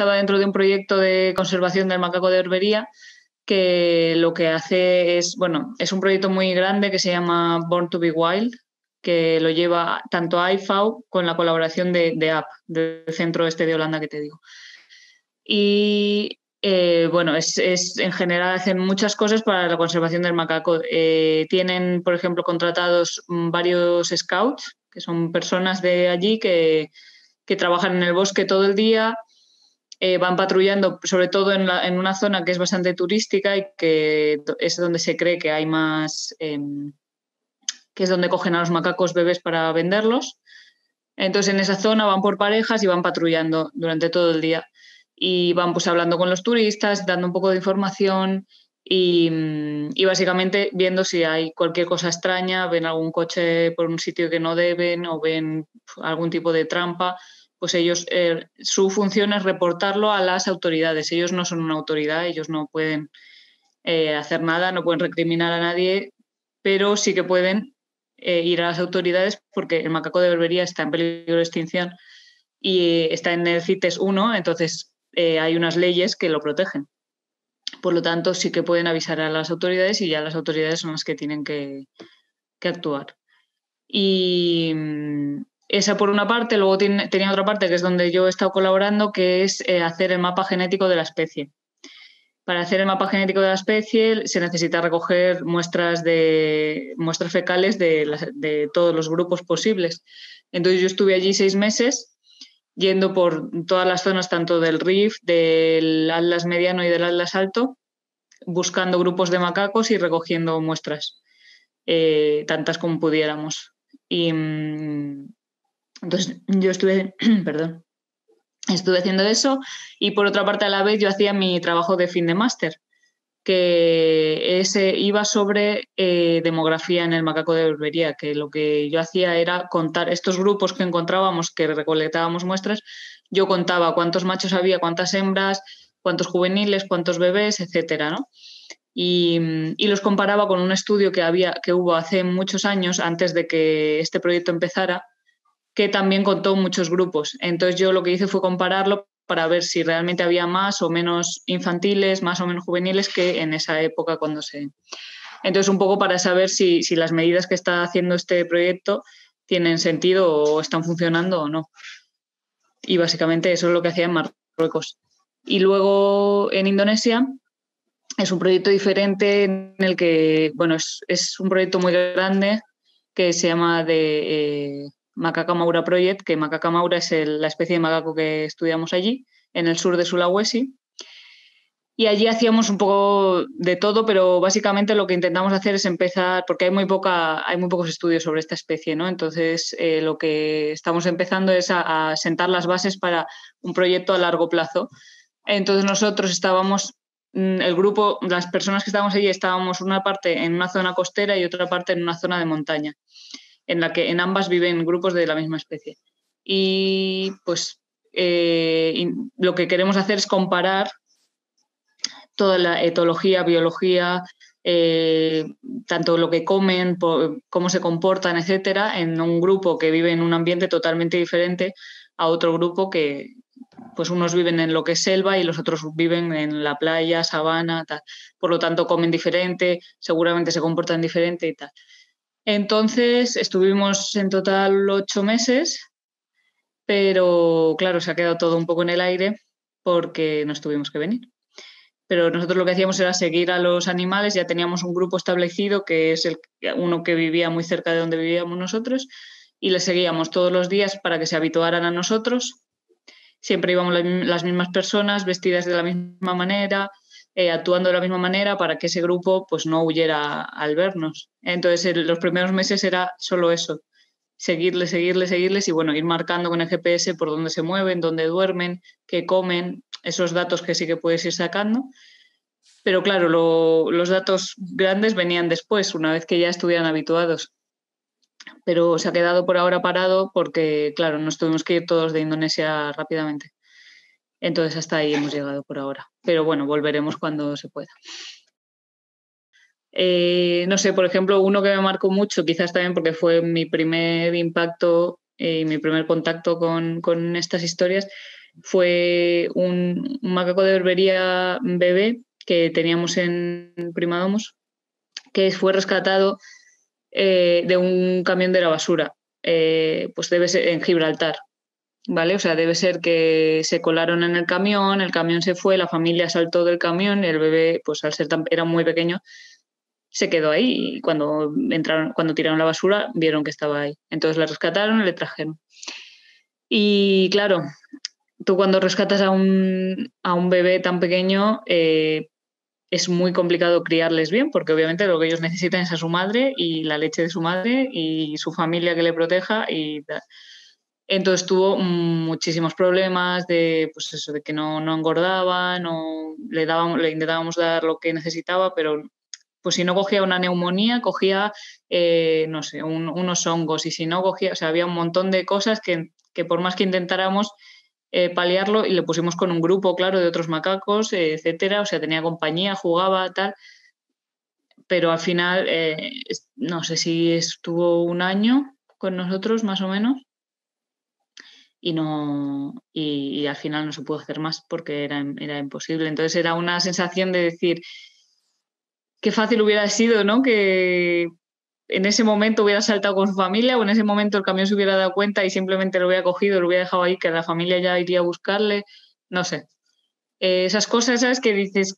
estaba dentro de un proyecto de conservación del macaco de Herbería que lo que hace es, bueno, es un proyecto muy grande que se llama Born to be Wild, que lo lleva tanto a IFAO con la colaboración de, de AP, del centro este de Holanda que te digo. Y eh, bueno, es, en general hacen muchas cosas para la conservación del macaco. Eh, tienen, por ejemplo, contratados varios scouts, que son personas de allí que, que trabajan en el bosque todo el día, eh, van patrullando, sobre todo en, una zona que es bastante turística y que es donde se cree que hay más, em, que es donde cogen a los macacos bebés para venderlos. Entonces en esa zona van por parejas y van patrullando durante todo el día y van pues hablando con los turistas, dando un poco de información y, em, y básicamente viendo si hay cualquier cosa extraña, ven algún coche por un sitio que no deben o ven pues, algún tipo de trampa pues ellos, eh, su función es reportarlo a las autoridades. Ellos no son una autoridad, ellos no pueden eh, hacer nada, no pueden recriminar a nadie, pero sí que pueden eh, ir a las autoridades porque el macaco de Berbería está en peligro de extinción y está en el CITES 1, entonces hay unas leyes que lo protegen. Por lo tanto, sí que pueden avisar a las autoridades y ya las autoridades son las que tienen que, que actuar. Y, mm, esa por una parte, luego tenía otra parte que es donde yo he estado colaborando, que es eh, hacer el mapa genético de la especie. Para hacer el mapa genético de la especie se necesita recoger muestras, de, muestras fecales de, todos los grupos posibles. Entonces yo estuve allí seis meses yendo por todas las zonas, tanto del Rif, del Atlas Mediano y del Atlas Alto, buscando grupos de macacos y recogiendo muestras, eh, tantas como pudiéramos. Y, mm, entonces yo estuve, perdón, estuve haciendo eso y por otra parte a la vez yo hacía mi trabajo de fin de máster, que iba sobre eh, demografía en el macaco de Berbería, que lo que yo hacía era contar estos grupos que encontrábamos, que recolectábamos muestras, yo contaba cuántos machos había, cuántas hembras, cuántos juveniles, cuántos bebés, etcétera, Y, y, los comparaba con un estudio que, había, que hubo hace muchos años, antes de que este proyecto empezara, que también contó muchos grupos. Entonces yo lo que hice fue compararlo para ver si realmente había más o menos infantiles, más o menos juveniles que en esa época cuando se... Entonces un poco para saber si, las medidas que está haciendo este proyecto tienen sentido o están funcionando o no. Y básicamente eso es lo que hacía en Marruecos. Y luego en Indonesia es un proyecto diferente en el que, bueno, es, un proyecto muy grande que se llama de... Eh, Macaca Maura Project, que Macaca Maura es la especie de macaco que estudiamos allí, en el sur de Sulawesi. Y allí hacíamos un poco de todo, pero básicamente lo que intentamos hacer es empezar, porque hay muy, poca, hay muy pocos estudios sobre esta especie, ¿no? Entonces, eh, lo que estamos empezando es a, a sentar las bases para un proyecto a largo plazo. Entonces, nosotros estábamos mm, el grupo, las personas que estábamos allí estábamos una parte en una zona costera y otra parte en una zona de montaña en la que en ambas viven grupos de la misma especie. Y pues eh, lo que queremos hacer es comparar toda la etología, biología, eh, tanto lo que comen, cómo se comportan, etcétera, en un grupo que vive en un ambiente totalmente diferente a otro grupo que, pues unos viven en lo que es selva y los otros viven en la playa, sabana, tal. Por lo tanto, comen diferente, seguramente se comportan diferente y tal. Entonces estuvimos en total ocho meses, pero claro, se ha quedado todo un poco en el aire porque nos tuvimos que venir. Pero nosotros lo que hacíamos era seguir a los animales, ya teníamos un grupo establecido que es el, uno que vivía muy cerca de donde vivíamos nosotros y le seguíamos todos los días para que se habituaran a nosotros. Siempre íbamos las mismas personas, vestidas de la misma manera, eh, actuando de la misma manera para que ese grupo pues, no huyera al vernos. Entonces, los primeros meses era solo eso, seguirles, seguirles, seguirles y bueno, ir marcando con el GPS por dónde se mueven, dónde duermen, qué comen, esos datos que sí que puedes ir sacando. Pero claro, los datos grandes venían después, una vez que ya estuvieran habituados. Pero se ha quedado por ahora parado porque, claro, nos tuvimos que ir todos de Indonesia rápidamente. Entonces hasta ahí hemos llegado por ahora. Pero bueno, volveremos cuando se pueda. Eh, no sé, por ejemplo, uno que me marcó mucho, quizás también porque fue mi primer impacto y eh, mi primer contacto con, estas historias, fue un, macaco de berbería bebé que teníamos en Primadomos, que fue rescatado eh, de un camión de la basura, pues debe ser en Gibraltar, ¿vale? O sea, debe ser que se colaron en el camión, el camión se fue, la familia saltó del camión, el bebé, pues al ser tan, era muy pequeño, se quedó ahí cuando entraron, cuando tiraron la basura, vieron que estaba ahí. Entonces la rescataron y le trajeron. Y claro, tú cuando rescatas a un, bebé tan pequeño, eh, es muy complicado criarles bien, porque obviamente lo que ellos necesitan es a su madre y la leche de su madre y su familia que le proteja y entonces tuvo muchísimos problemas de, pues de que no, no engordaba, no, le, dábamos, le intentábamos dar lo que necesitaba, pero pues si no cogía una neumonía, cogía, eh, no sé, unos hongos y si no cogía, o sea, había un montón de cosas que, por más que intentáramos eh, paliarlo y le pusimos con un grupo, claro, de otros macacos, eh, etcétera, o sea, tenía compañía, jugaba, tal, pero al final, no sé si estuvo un año con nosotros más o menos, y no y, al final no se pudo hacer más porque era, era imposible. Entonces era una sensación de decir qué fácil hubiera sido, ¿no? Que en ese momento hubiera saltado con su familia o en ese momento el camión se hubiera dado cuenta y simplemente lo hubiera cogido, lo hubiera dejado ahí, que la familia ya iría a buscarle, no sé. Eh, esas cosas, ¿sabes? Que dices,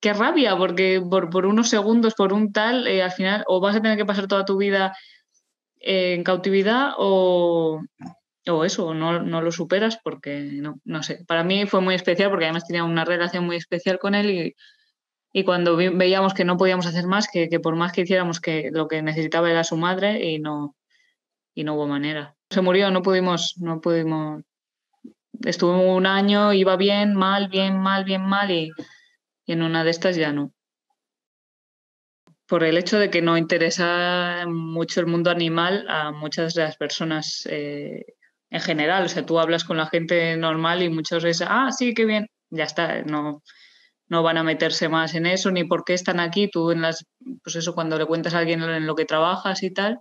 qué rabia, porque por, unos segundos, por un tal, eh, al final o vas a tener que pasar toda tu vida en cautividad o, o eso, no, lo superas porque, no, sé, para mí fue muy especial porque además tenía una relación muy especial con él y, cuando veíamos que no podíamos hacer más, que, por más que hiciéramos que lo que necesitaba era su madre y no, no hubo manera. Se murió, no pudimos, no pudimos, estuvo un año, iba bien, mal, bien, mal, bien, mal y, en una de estas ya no por el hecho de que no interesa mucho el mundo animal a muchas de las personas eh, en general. O sea, tú hablas con la gente normal y muchos es, ah, sí, qué bien, ya está, no, van a meterse más en eso, ni por qué están aquí. Tú en las, pues eso, cuando le cuentas a alguien en lo que trabajas y tal,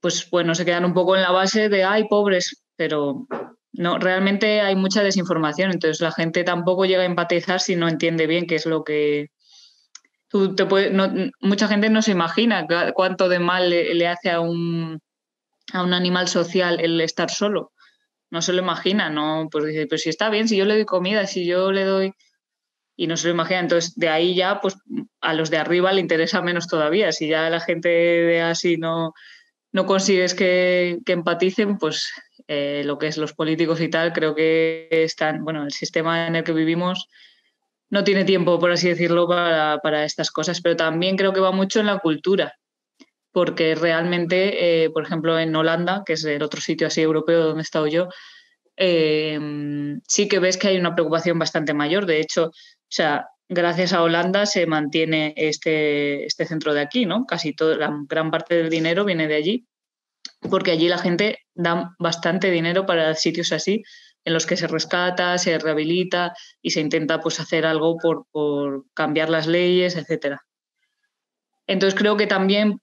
pues bueno, pues se quedan un poco en la base de, ay, pobres, pero no, realmente hay mucha desinformación, entonces la gente tampoco llega a empatizar si no entiende bien qué es lo que... te mucha gente no se imagina cuánto de mal le hace a un, a un animal social el estar solo. No se lo imagina, no, pues dice, pero pues si está bien, si yo le doy comida, si yo le doy y no se lo imagina. Entonces, de ahí ya, pues a los de arriba le interesa menos todavía. Si ya la gente de así no, no consigues que, que empaticen, pues eh, lo que es los políticos y tal, creo que están, bueno, el sistema en el que vivimos no tiene tiempo, por así decirlo, para, para estas cosas, pero también creo que va mucho en la cultura porque realmente, eh, por ejemplo, en Holanda, que es el otro sitio así europeo donde he estado yo, eh, sí que ves que hay una preocupación bastante mayor. De hecho, o sea, gracias a Holanda se mantiene este, este centro de aquí, ¿no? Casi toda la gran parte del dinero viene de allí, porque allí la gente da bastante dinero para sitios así en los que se rescata, se rehabilita y se intenta pues, hacer algo por, por cambiar las leyes, etcétera. Entonces creo que también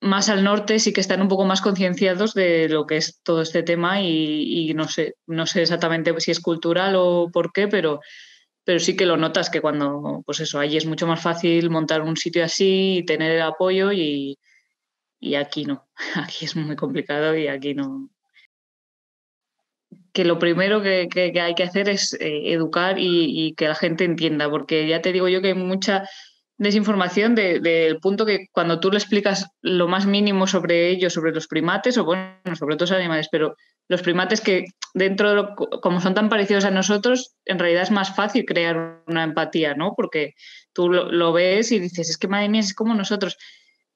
más al norte sí que están un poco más concienciados de lo que es todo este tema y, no, sé, no sé exactamente si es cultural o por qué, pero, pero sí que lo notas que cuando, pues eso, allí es mucho más fácil montar un sitio así y tener el apoyo y, aquí no, aquí es muy complicado y aquí no. Que lo primero que, hay que hacer es eh, educar y, y que la gente entienda, porque ya te digo yo que hay mucha desinformación del punto que cuando tú le explicas lo más mínimo sobre ellos, sobre los primates, o bueno, sobre otros animales, pero los primates que dentro de lo, como son tan parecidos a nosotros, en realidad es más fácil crear una empatía, ¿no? Porque tú lo, ves y dices, es que madre mía, es como nosotros.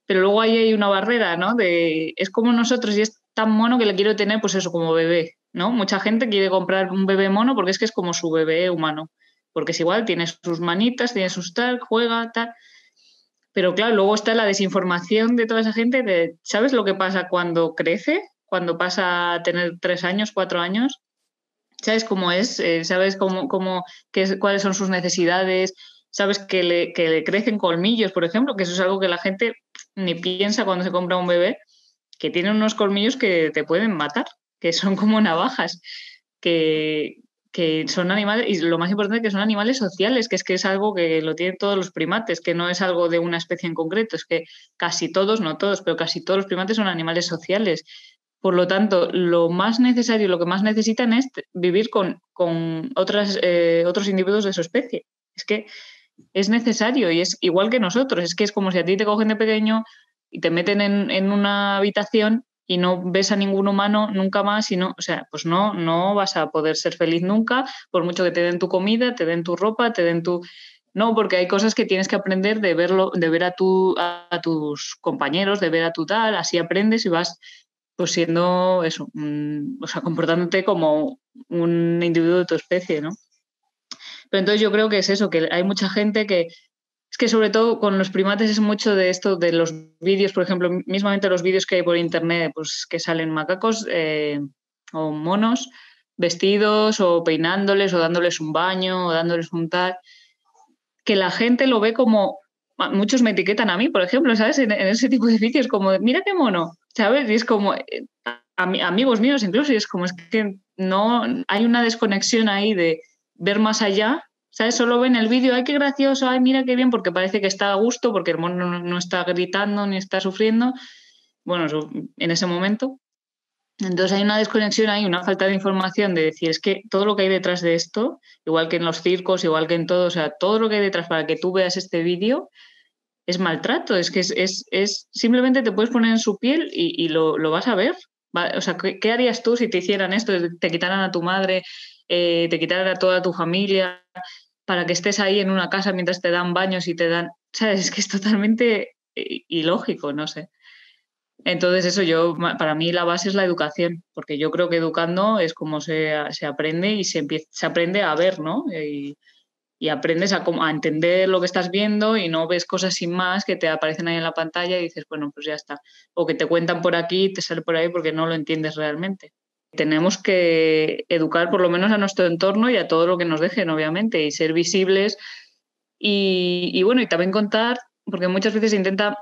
Pero luego ahí hay una barrera, ¿no? De, es como nosotros y es tan mono que le quiero tener, pues eso, como bebé, ¿no? Mucha gente quiere comprar un bebé mono porque es que es como su bebé humano porque es igual, tiene sus manitas, tiene sus tal, juega, tal. Pero claro, luego está la desinformación de toda esa gente de, ¿sabes lo que pasa cuando crece? Cuando pasa a tener tres años, cuatro años. ¿Sabes cómo es? Eh, ¿Sabes cómo, qué, cuáles son sus necesidades? ¿Sabes que le, que le crecen colmillos, por ejemplo? Que eso es algo que la gente ni piensa cuando se compra un bebé, que tiene unos colmillos que te pueden matar, que son como navajas. Que, que son animales, y lo más importante que son animales sociales, que es que es algo que lo tienen todos los primates, que no es algo de una especie en concreto, es que casi todos, no todos, pero casi todos los primates son animales sociales. Por lo tanto, lo más necesario, lo que más necesitan es vivir con, con eh, otros individuos de su especie. Es que es necesario y es igual que nosotros, es que es como si a ti te cogen de pequeño y te meten en, en una habitación y no ves a ningún humano nunca más y no, o sea, pues no, no vas a poder ser feliz nunca, por mucho que te den tu comida, te den tu ropa, te den tu... No, porque hay cosas que tienes que aprender de verlo, de ver a, tus compañeros, de ver a tu tal, así aprendes y vas pues siendo eso, mm, o sea, comportándote como un individuo de tu especie, ¿no? Pero entonces yo creo que es eso, que hay mucha gente que es que sobre todo con los primates es mucho de esto de los vídeos, por ejemplo, mismamente los vídeos que hay por internet, pues que salen macacos eh, o monos vestidos o peinándoles o dándoles un baño o dándoles un tal, que la gente lo ve como, ah, muchos me etiquetan a mí, por ejemplo, ¿sabes? En, ese tipo de vídeos, como, mira qué mono, ¿sabes? Y es como, eh, amigos míos incluso, y es como, es que no, hay una desconexión ahí de ver más allá ¿Sabes? Solo ven el vídeo, ay, qué gracioso, ay, mira qué bien, porque parece que está a gusto, porque el mono no, está gritando ni está sufriendo. Bueno, en ese momento. Entonces hay una desconexión, ahí, una falta de información de decir, es que todo lo que hay detrás de esto, igual que en los circos, igual que en todo, o sea, todo lo que hay detrás para que tú veas este vídeo, es maltrato, es que es, simplemente te puedes poner en su piel y, lo, vas a ver. O sea, ¿qué, harías tú si te hicieran esto? Te quitaran a tu madre, eh, te quitaran a toda tu familia, para que estés ahí en una casa mientras te dan baños y te dan, ¿sabes? Es que es totalmente eh, ilógico, no sé. Entonces eso yo, para mí la base es la educación, porque yo creo que educando es como se, aprende y se, empieza, se aprende a ver, ¿no? Y, aprendes a, a, entender lo que estás viendo y no ves cosas sin más que te aparecen ahí en la pantalla y dices, bueno, pues ya está. O que te cuentan por aquí y te sale por ahí porque no lo entiendes realmente tenemos que educar por lo menos a nuestro entorno y a todo lo que nos dejen, obviamente, y ser visibles. Y, bueno, y también contar, porque muchas veces intenta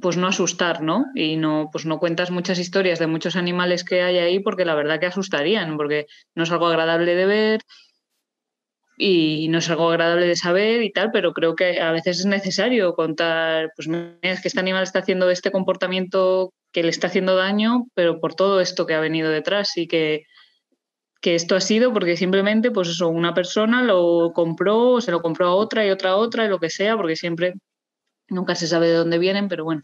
pues no asustar, ¿no? Y no, pues no cuentas muchas historias de muchos animales que hay ahí, porque la verdad que asustarían, porque no es algo agradable de ver y no es algo agradable de saber y tal, pero creo que a veces es necesario contar, pues es que este animal está haciendo este comportamiento que le está haciendo daño, pero por todo esto que ha venido detrás y que, esto ha sido porque simplemente, pues una persona lo compró, o se lo compró a otra y otra a otra y lo que sea, porque siempre, nunca se sabe de dónde vienen, pero bueno.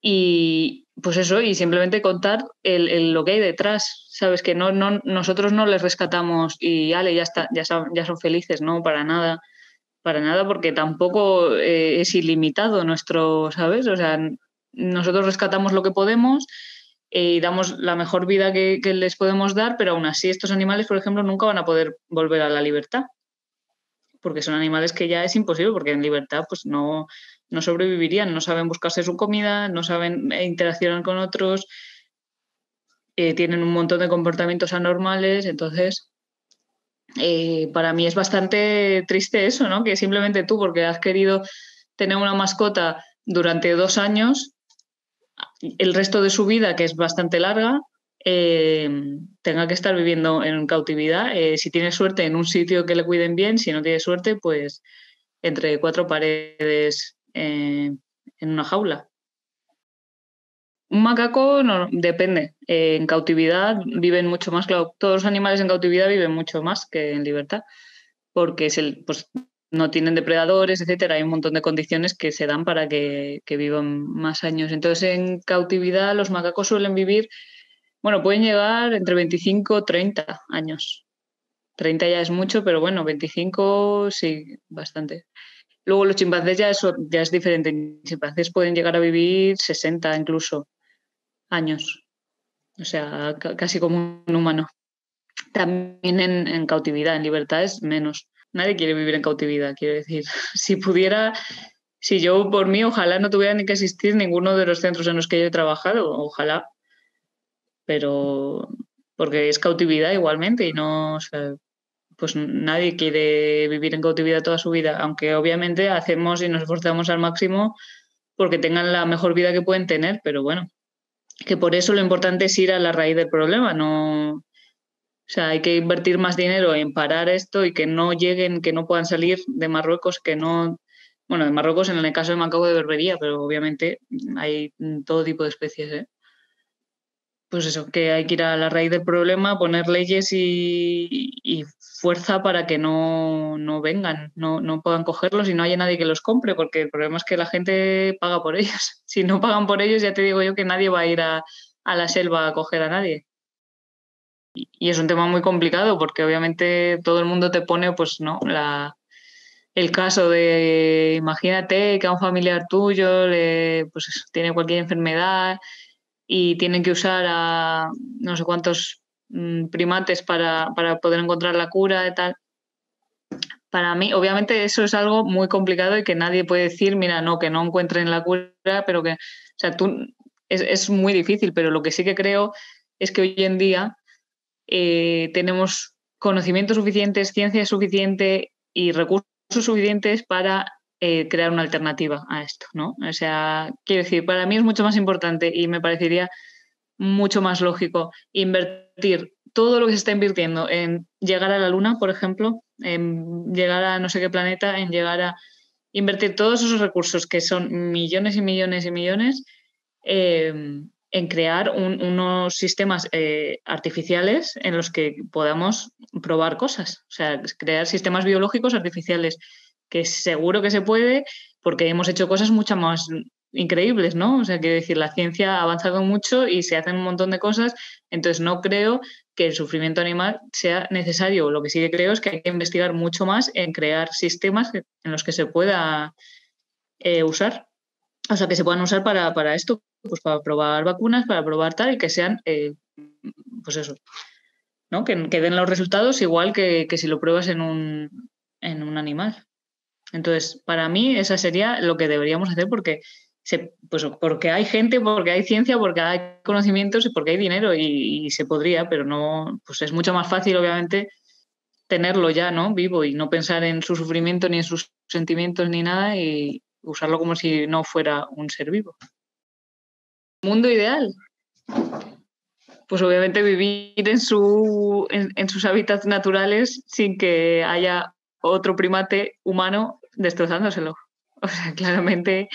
Y pues eso, y simplemente contar el, lo que hay detrás, ¿sabes? Que no, no, nosotros no les rescatamos y ale, ya, está, ya, son, ya son felices, no, para nada, para nada, porque tampoco eh, es ilimitado nuestro, ¿sabes? O sea, nosotros rescatamos lo que podemos eh, y damos la mejor vida que, les podemos dar, pero aún así estos animales, por ejemplo, nunca van a poder volver a la libertad, porque son animales que ya es imposible, porque en libertad pues no, sobrevivirían, no saben buscarse su comida, no saben eh, interaccionar con otros, eh, tienen un montón de comportamientos anormales, entonces... para mí es bastante triste eso, ¿no? Que simplemente tú, porque has querido tener una mascota durante dos años, el resto de su vida, que es bastante larga, eh, tenga que estar viviendo en cautividad. Eh, si tiene suerte en un sitio que le cuiden bien, si no tiene suerte, pues entre cuatro paredes eh, en una jaula. Un macaco no, depende. en cautividad viven mucho más, claro, todos los animales en cautividad viven mucho más que en libertad, porque es el, pues, no tienen depredadores, etcétera. Hay un montón de condiciones que se dan para que, vivan más años. Entonces, en cautividad, los macacos suelen vivir, bueno, pueden llegar entre 25 y 30 años. 30 ya es mucho, pero bueno, 25 sí, bastante. Luego los chimpancés ya es, ya es diferente. Los chimpancés pueden llegar a vivir 60 incluso años. O sea, casi como un humano. También en, en cautividad, en libertad es menos Nadie quiere vivir en cautividad, quiero decir. Si pudiera, si yo por mí, ojalá no tuviera ni que existir ninguno de los centros en los que yo he trabajado, ojalá. Pero porque es cautividad igualmente y no, pues nadie quiere vivir en cautividad toda su vida, aunque obviamente hacemos y nos esforzamos al máximo porque tengan la mejor vida que pueden tener, pero bueno, que por eso lo importante es ir a la raíz del problema, no, o sea, hay que invertir más dinero en parar esto y que no lleguen, que no puedan salir de Marruecos, que no. Bueno, de Marruecos en el caso de Macao de Berbería, pero obviamente hay todo tipo de especies. ¿eh? Pues eso, que hay que ir a la raíz del problema, poner leyes y, fuerza para que no, vengan, no, puedan cogerlos y no haya nadie que los compre, porque el problema es que la gente paga por ellos. Si no pagan por ellos, ya te digo yo que nadie va a ir a, a la selva a coger a nadie y es un tema muy complicado porque obviamente todo el mundo te pone, pues, ¿no? La, el caso de, imagínate que a un familiar tuyo le, pues tiene cualquier enfermedad y tienen que usar a no sé cuántos mm, primates para, para poder encontrar la cura y tal. Para mí, obviamente, eso es algo muy complicado y que nadie puede decir, mira, no, que no encuentren la cura, pero que, o sea, tú, es, es muy difícil, pero lo que sí que creo es que hoy en día eh, tenemos conocimientos suficientes, ciencia suficiente y recursos suficientes para eh, crear una alternativa a esto, ¿no? O sea, quiero decir, para mí es mucho más importante y me parecería mucho más lógico invertir todo lo que se está invirtiendo en llegar a la Luna, por ejemplo, en llegar a no sé qué planeta, en llegar a invertir todos esos recursos que son millones y millones y millones, eh, en crear unos sistemas eh, artificiales en los que podamos probar cosas, o sea, crear sistemas biológicos artificiales, que seguro que se puede porque hemos hecho cosas mucho más increíbles, ¿no? O sea, quiero decir, la ciencia ha avanzado mucho y se hacen un montón de cosas, entonces no creo que el sufrimiento animal sea necesario. Lo que sí que creo es que hay que investigar mucho más en crear sistemas en los que se pueda eh, usar, o sea, que se puedan usar para esto, pues para probar vacunas, para probar tal, y que sean, eh, pues eso, ¿no? Que, den los resultados igual que, si lo pruebas en un, en un animal. Entonces, para mí, esa sería lo que deberíamos hacer porque, pues, porque hay gente, porque hay ciencia, porque hay conocimientos y porque hay dinero y, y, se podría, pero no, pues es mucho más fácil, obviamente, tenerlo ya, ¿no? Vivo y no pensar en su sufrimiento ni en sus sentimientos ni nada y usarlo como si no fuera un ser vivo mundo ideal? Pues obviamente vivir en, su, en, sus hábitats naturales sin que haya otro primate humano destrozándoselo. O sea, claramente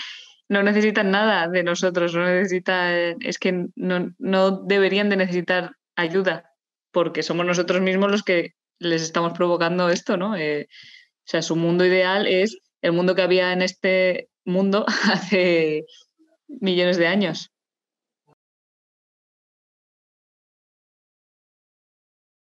no necesitan nada de nosotros, no necesitan, es que no, deberían de necesitar ayuda, porque somos nosotros mismos los que les estamos provocando esto, ¿no? Eh, o sea, su mundo ideal es el mundo que había en este mundo hace millones de años.